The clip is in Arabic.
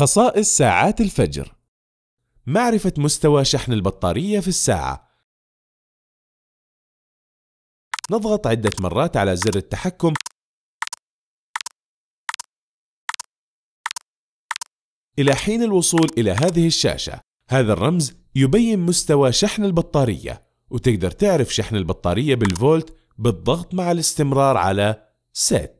خصائص ساعات الفجر معرفة مستوى شحن البطارية في الساعة نضغط عدة مرات على زر التحكم إلى حين الوصول إلى هذه الشاشة هذا الرمز يبين مستوى شحن البطارية وتقدر تعرف شحن البطارية بالفولت بالضغط مع الاستمرار على Set